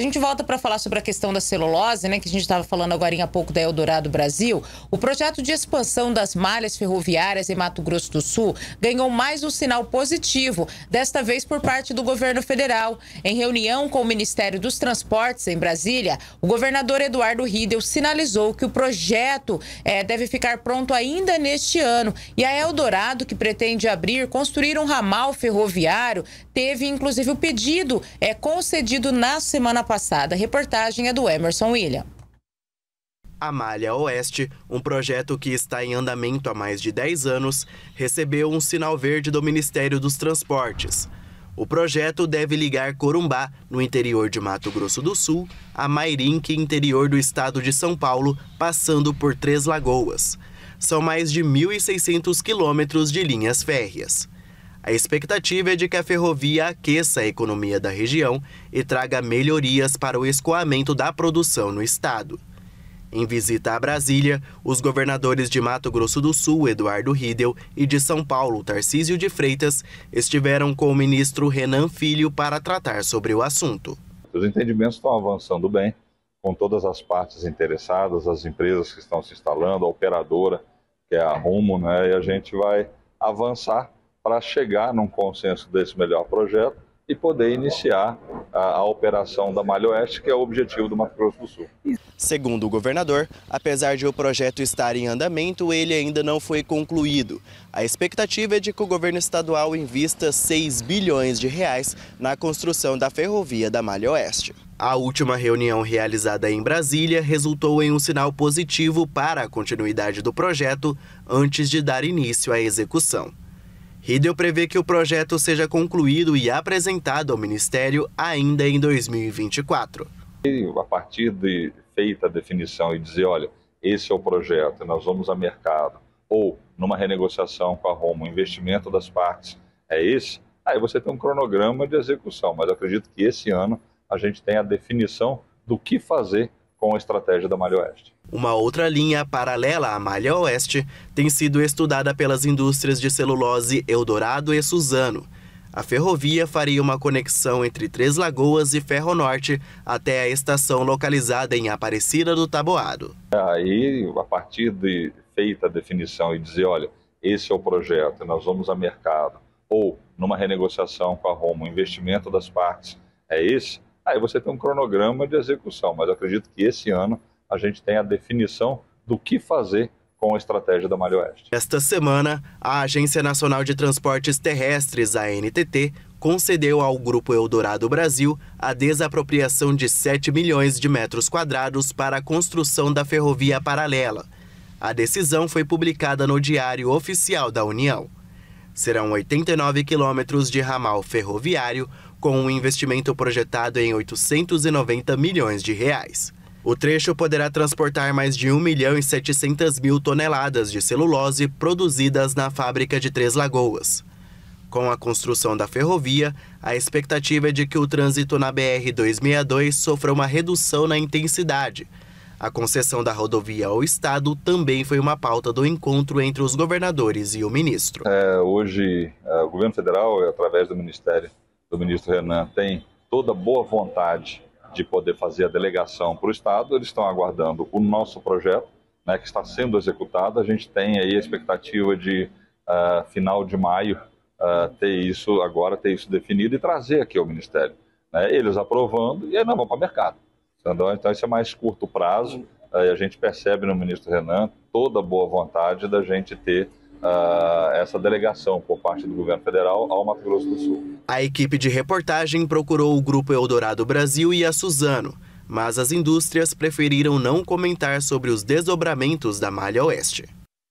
A gente volta para falar sobre a questão da celulose, né, que a gente estava falando agora há pouco da Eldorado Brasil. O projeto de expansão das malhas ferroviárias em Mato Grosso do Sul ganhou mais um sinal positivo, desta vez por parte do governo federal. Em reunião com o Ministério dos Transportes em Brasília, o governador Eduardo Riedel sinalizou que o projeto é, deve ficar pronto ainda neste ano. E a Eldorado, que pretende abrir, construir um ramal ferroviário, teve inclusive o pedido é, concedido na semana passada. A reportagem é do Emerson William. A Malha Oeste, um projeto que está em andamento há mais de 10 anos, recebeu um sinal verde do Ministério dos Transportes. O projeto deve ligar Corumbá, no interior de Mato Grosso do Sul, a Mairinque, é interior do estado de São Paulo, passando por Três Lagoas. São mais de 1.600 quilômetros de linhas férreas. A expectativa é de que a ferrovia aqueça a economia da região e traga melhorias para o escoamento da produção no estado. Em visita a Brasília, os governadores de Mato Grosso do Sul, Eduardo Riedel, e de São Paulo, Tarcísio de Freitas, estiveram com o ministro Renan Filho para tratar sobre o assunto. Os entendimentos estão avançando bem, com todas as partes interessadas, as empresas que estão se instalando, a operadora, que é a Rumo, né, e a gente vai avançar para chegar num consenso desse melhor projeto e poder iniciar a, a, operação da Malha Oeste, que é o objetivo do Mato Grosso do Sul. Segundo o governador, apesar de o projeto estar em andamento, ele ainda não foi concluído. A expectativa é de que o governo estadual invista 6 bilhões de reais na construção da ferrovia da Malha Oeste. A última reunião realizada em Brasília resultou em um sinal positivo para a continuidade do projeto antes de dar início à execução. Riedel prevê que o projeto seja concluído e apresentado ao Ministério ainda em 2024. a partir de feita a definição e dizer, olha, esse é o projeto, nós vamos a mercado, ou numa renegociação com a Roma, o investimento das partes é esse, aí você tem um cronograma de execução, mas acredito que esse ano a gente tem a definição do que fazer com a estratégia da Malha Oeste. Uma outra linha paralela à Malha Oeste tem sido estudada pelas indústrias de celulose Eldorado e Suzano. A ferrovia faria uma conexão entre Três Lagoas e Ferro Norte até a estação localizada em Aparecida do Taboado. Aí, a partir de feita a definição e dizer, olha, esse é o projeto, nós vamos a mercado, ou numa renegociação com a Roma, o investimento das partes é esse, Aí você tem um cronograma de execução, mas acredito que esse ano a gente tem a definição do que fazer com a estratégia da Malha Oeste. Esta semana, a Agência Nacional de Transportes Terrestres, a NTT, concedeu ao Grupo Eldorado Brasil a desapropriação de 7 milhões de metros quadrados para a construção da ferrovia paralela. A decisão foi publicada no Diário Oficial da União. Serão 89 quilômetros de ramal ferroviário com um investimento projetado em 890 milhões de reais. O trecho poderá transportar mais de 1 milhão e 700 mil toneladas de celulose produzidas na fábrica de Três Lagoas. Com a construção da ferrovia, a expectativa é de que o trânsito na BR-262 sofra uma redução na intensidade. A concessão da rodovia ao Estado também foi uma pauta do encontro entre os governadores e o ministro. É, hoje, é, o governo federal, através do Ministério do ministro Renan tem toda boa vontade de poder fazer a delegação para o Estado. Eles estão aguardando o nosso projeto, né, que está sendo executado. A gente tem aí a expectativa de uh, final de maio uh, ter isso agora, ter isso definido e trazer aqui ao Ministério. Né, eles aprovando e aí não vão para o mercado. Então, esse é mais curto prazo. Uh, e a gente percebe no ministro Renan toda boa vontade da gente ter uh, essa delegação por parte do governo federal ao Mato Grosso do Sul. A equipe de reportagem procurou o Grupo Eldorado Brasil e a Suzano, mas as indústrias preferiram não comentar sobre os desdobramentos da Malha Oeste.